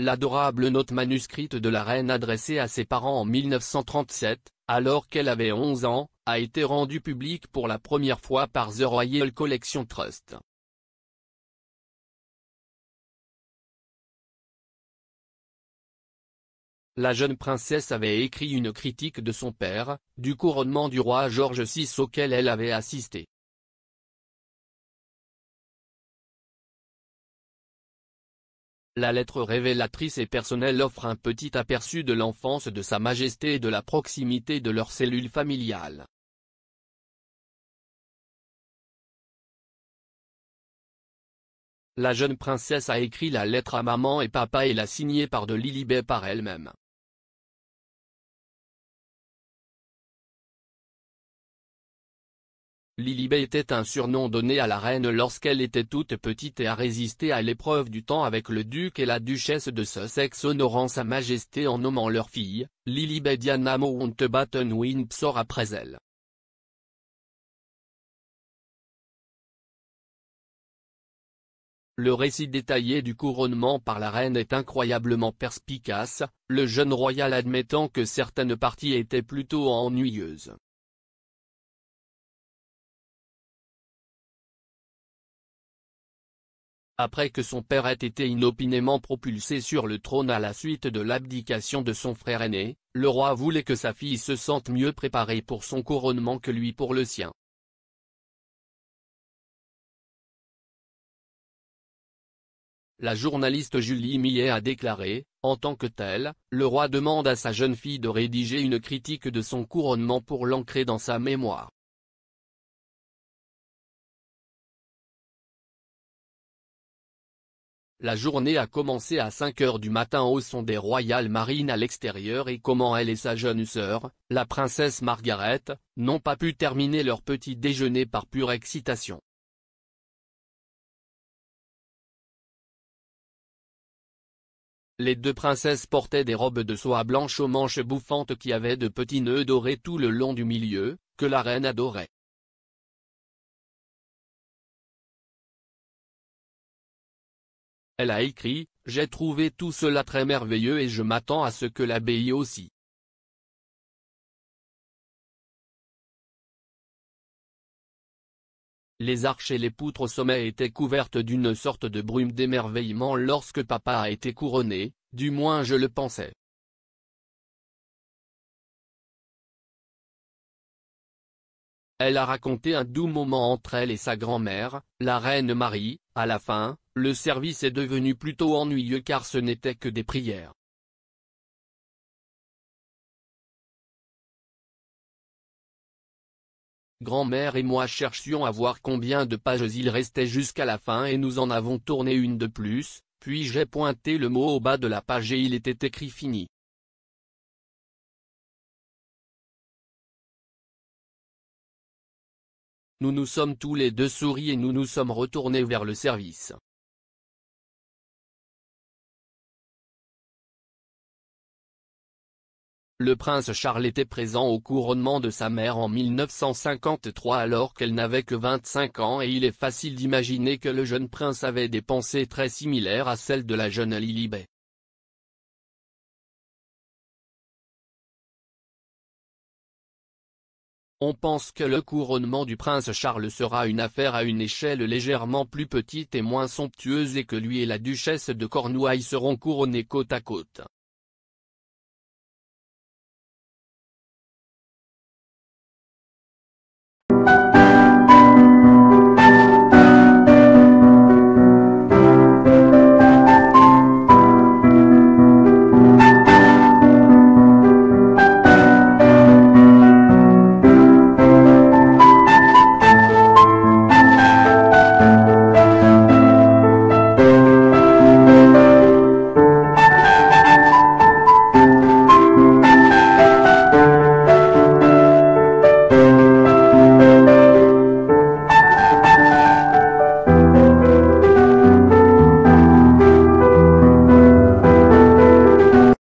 l'adorable note manuscrite de la reine adressée à ses parents en 1937, alors qu'elle avait 11 ans, a été rendue publique pour la première fois par The Royal Collection Trust. La jeune princesse avait écrit une critique de son père, du couronnement du roi George VI auquel elle avait assisté. La lettre révélatrice et personnelle offre un petit aperçu de l'enfance de Sa Majesté et de la proximité de leur cellule familiale. La jeune princesse a écrit la lettre à maman et papa et l'a signée par de Lilibet par elle-même. Lilibet était un surnom donné à la reine lorsqu'elle était toute petite et a résisté à l'épreuve du temps avec le duc et la duchesse de Sussex honorant sa majesté en nommant leur fille, Lilibet Diana mountbatten Batten après elle. Le récit détaillé du couronnement par la reine est incroyablement perspicace, le jeune royal admettant que certaines parties étaient plutôt ennuyeuses. après que son père ait été inopinément propulsé sur le trône à la suite de l'abdication de son frère aîné, le roi voulait que sa fille se sente mieux préparée pour son couronnement que lui pour le sien. La journaliste Julie Millet a déclaré, en tant que telle, le roi demande à sa jeune fille de rédiger une critique de son couronnement pour l'ancrer dans sa mémoire. La journée a commencé à 5 heures du matin au son des Royal Marines à l'extérieur et comment elle et sa jeune sœur, la princesse Margaret, n'ont pas pu terminer leur petit déjeuner par pure excitation. Les deux princesses portaient des robes de soie blanche aux manches bouffantes qui avaient de petits nœuds dorés tout le long du milieu, que la reine adorait. Elle a écrit, J'ai trouvé tout cela très merveilleux et je m'attends à ce que l'abbaye aussi. Les arches et les poutres au sommet étaient couvertes d'une sorte de brume d'émerveillement lorsque papa a été couronné, du moins je le pensais. Elle a raconté un doux moment entre elle et sa grand-mère, la reine Marie, à la fin, le service est devenu plutôt ennuyeux car ce n'était que des prières. Grand-mère et moi cherchions à voir combien de pages il restait jusqu'à la fin et nous en avons tourné une de plus, puis j'ai pointé le mot au bas de la page et il était écrit fini. Nous nous sommes tous les deux souris et nous nous sommes retournés vers le service. Le prince Charles était présent au couronnement de sa mère en 1953 alors qu'elle n'avait que 25 ans et il est facile d'imaginer que le jeune prince avait des pensées très similaires à celles de la jeune Lilibet. On pense que le couronnement du prince Charles sera une affaire à une échelle légèrement plus petite et moins somptueuse et que lui et la duchesse de Cornouailles seront couronnés côte à côte.